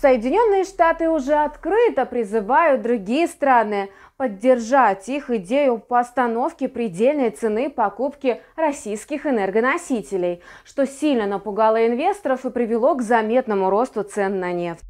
Соединенные Штаты уже открыто призывают другие страны поддержать их идею постановки предельной цены покупки российских энергоносителей, что сильно напугало инвесторов и привело к заметному росту цен на нефть.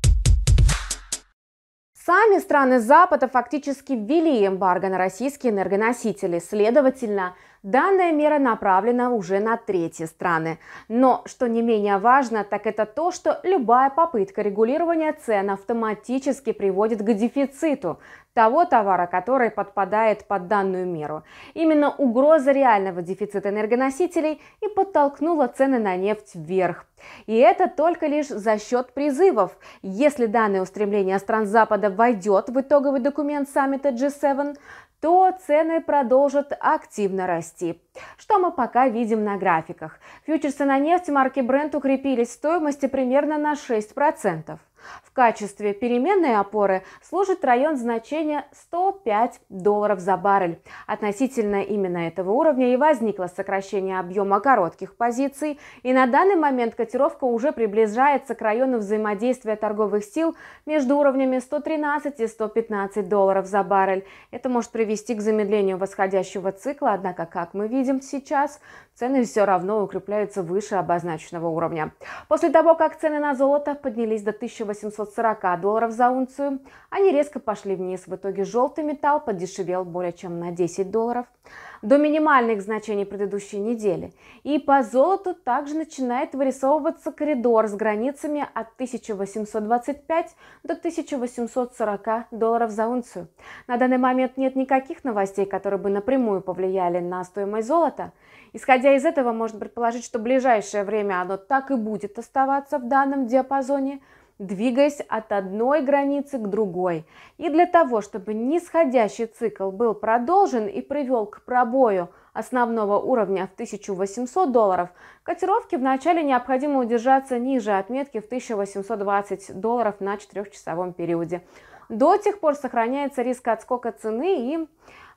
Сами страны Запада фактически ввели эмбарго на российские энергоносители. Следовательно, Данная мера направлена уже на третьи страны. Но, что не менее важно, так это то, что любая попытка регулирования цен автоматически приводит к дефициту того товара, который подпадает под данную меру. Именно угроза реального дефицита энергоносителей и подтолкнула цены на нефть вверх. И это только лишь за счет призывов. Если данное устремление стран Запада войдет в итоговый документ саммита G7, то цены продолжат активно расти. Что мы пока видим на графиках? Фьючерсы на нефть марки Brent укрепились в стоимости примерно на 6%. В качестве переменной опоры служит район значения 105 долларов за баррель. Относительно именно этого уровня и возникло сокращение объема коротких позиций, и на данный момент котировка уже приближается к району взаимодействия торговых сил между уровнями 113 и 115 долларов за баррель. Это может привести к замедлению восходящего цикла, однако, как мы видим сейчас, цены все равно укрепляются выше обозначенного уровня. После того, как цены на золото поднялись до 1840 долларов за унцию, они резко пошли вниз. В итоге желтый металл подешевел более чем на 10 долларов – до минимальных значений предыдущей недели. И по золоту также начинает вырисовываться коридор с границами от 1825 до 1840 долларов за унцию. На данный момент нет никаких новостей, которые бы напрямую повлияли на стоимость золота. Исходя из этого, можно предположить, что в ближайшее время оно так и будет оставаться в данном диапазоне – двигаясь от одной границы к другой. И для того, чтобы нисходящий цикл был продолжен и привел к пробою основного уровня в 1800 долларов, котировки вначале необходимо удержаться ниже отметки в 1820 долларов на 4-часовом периоде. До тех пор сохраняется риск отскока цены и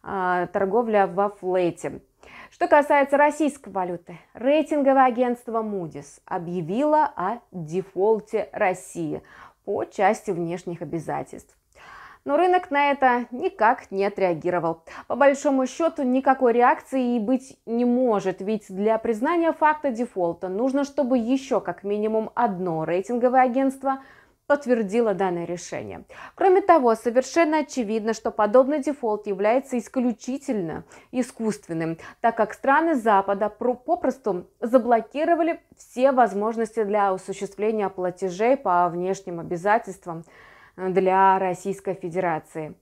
а, торговля во флете. Что касается российской валюты, рейтинговое агентство Moody's объявило о дефолте России по части внешних обязательств. Но рынок на это никак не отреагировал. По большому счету никакой реакции и быть не может, ведь для признания факта дефолта нужно, чтобы еще как минимум одно рейтинговое агентство – подтвердила данное решение. Кроме того, совершенно очевидно, что подобный дефолт является исключительно искусственным, так как страны Запада попросту заблокировали все возможности для осуществления платежей по внешним обязательствам э, для Российской Федерации.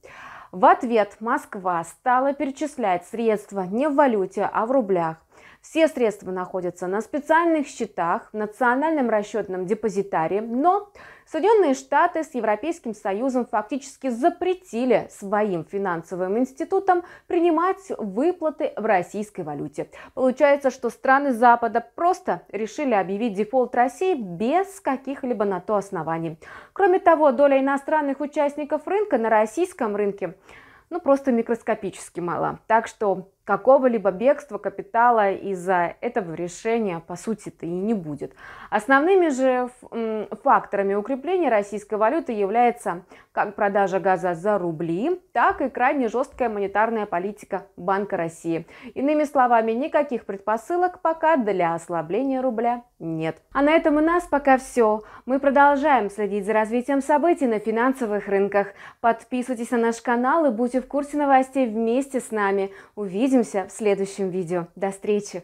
В ответ Москва стала перечислять средства не в валюте, а в рублях. Все средства находятся на специальных счетах в Национальном расчетном депозитарии, но Соединенные Штаты с Европейским Союзом фактически запретили своим финансовым институтам принимать выплаты в российской валюте. Получается, что страны Запада просто решили объявить дефолт России без каких-либо на то оснований. Кроме того, доля иностранных участников рынка на российском рынке ну, просто микроскопически мала. Так что какого-либо бегства капитала из-за этого решения, по сути-то, и не будет. Основными же факторами укрепления российской валюты является как продажа газа за рубли, так и крайне жесткая монетарная политика Банка России. Иными словами, никаких предпосылок пока для ослабления рубля нет. А на этом у нас пока все. Мы продолжаем следить за развитием событий на финансовых рынках. Подписывайтесь на наш канал и будьте в курсе новостей вместе с нами. Увидимся! увидимся в следующем видео. До встречи!